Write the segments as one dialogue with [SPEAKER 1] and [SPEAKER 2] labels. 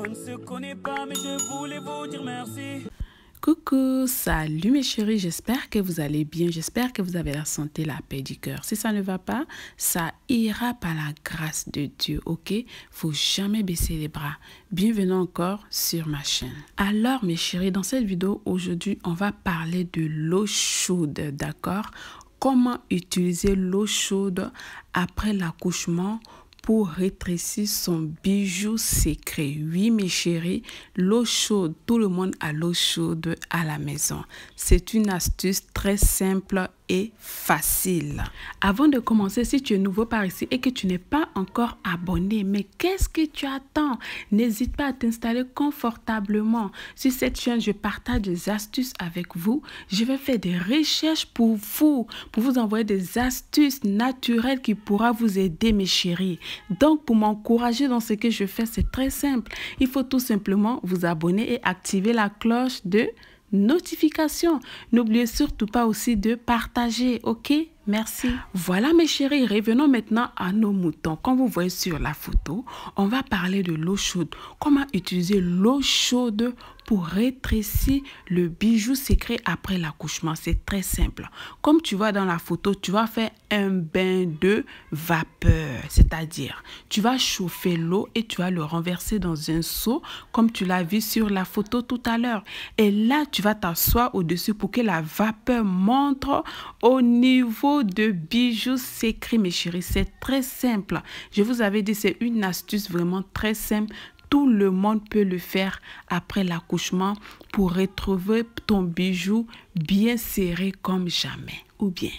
[SPEAKER 1] On ne se connaît pas, mais je voulais vous dire merci. Coucou, salut mes chéris, j'espère que vous allez bien, j'espère que vous avez la santé, la paix du cœur. Si ça ne va pas, ça ira par la grâce de Dieu, ok Faut jamais baisser les bras. Bienvenue encore sur ma chaîne. Alors mes chéris, dans cette vidéo aujourd'hui, on va parler de l'eau chaude, d'accord Comment utiliser l'eau chaude après l'accouchement pour rétrécir son bijou secret. Oui, mes chéris, l'eau chaude, tout le monde a l'eau chaude à la maison. C'est une astuce très simple facile. Avant de commencer, si tu es nouveau par ici et que tu n'es pas encore abonné, mais qu'est-ce que tu attends N'hésite pas à t'installer confortablement. Sur cette chaîne, je partage des astuces avec vous. Je vais faire des recherches pour vous, pour vous envoyer des astuces naturelles qui pourra vous aider, mes chéris. Donc, pour m'encourager dans ce que je fais, c'est très simple. Il faut tout simplement vous abonner et activer la cloche de notification N'oubliez surtout pas aussi de partager, ok Merci. Voilà mes chéris, revenons maintenant à nos moutons. Comme vous voyez sur la photo, on va parler de l'eau chaude. Comment utiliser l'eau chaude pour rétrécir le bijou secret après l'accouchement. C'est très simple. Comme tu vois dans la photo, tu vas faire un bain de vapeur. C'est-à-dire, tu vas chauffer l'eau et tu vas le renverser dans un seau comme tu l'as vu sur la photo tout à l'heure. Et là, tu vas t'asseoir au-dessus pour que la vapeur montre au niveau de bijou secret, mes chéris. C'est très simple. Je vous avais dit, c'est une astuce vraiment très simple tout le monde peut le faire après l'accouchement pour retrouver ton bijou bien serré comme jamais. Ou bien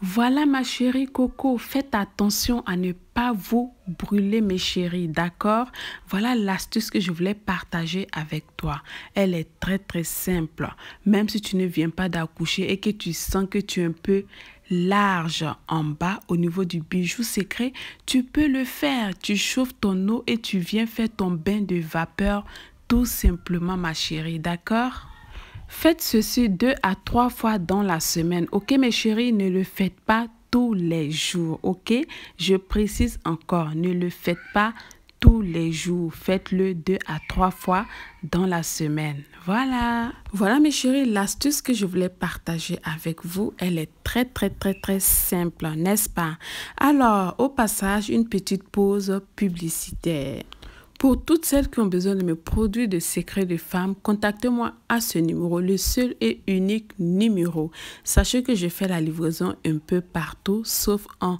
[SPEAKER 1] voilà ma chérie Coco, faites attention à ne pas vous brûler mes chéries, d'accord Voilà l'astuce que je voulais partager avec toi. Elle est très très simple. Même si tu ne viens pas d'accoucher et que tu sens que tu es un peu large en bas au niveau du bijou secret, tu peux le faire. Tu chauffes ton eau et tu viens faire ton bain de vapeur tout simplement ma chérie, d'accord Faites ceci deux à trois fois dans la semaine. Ok mes chéris, ne le faites pas tous les jours. Ok, je précise encore, ne le faites pas tous les jours. Faites-le deux à trois fois dans la semaine. Voilà. Voilà mes chéris, l'astuce que je voulais partager avec vous, elle est très très très très simple, n'est-ce pas Alors, au passage, une petite pause publicitaire. Pour toutes celles qui ont besoin de mes produits de secrets de femmes, contactez-moi à ce numéro, le seul et unique numéro. Sachez que je fais la livraison un peu partout, sauf en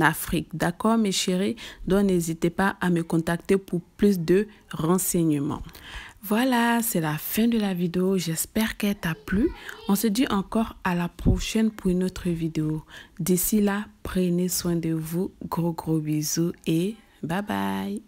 [SPEAKER 1] Afrique. D'accord, mes chéris? Donc, n'hésitez pas à me contacter pour plus de renseignements. Voilà, c'est la fin de la vidéo. J'espère qu'elle t'a plu. On se dit encore à la prochaine pour une autre vidéo. D'ici là, prenez soin de vous. Gros gros bisous et bye bye.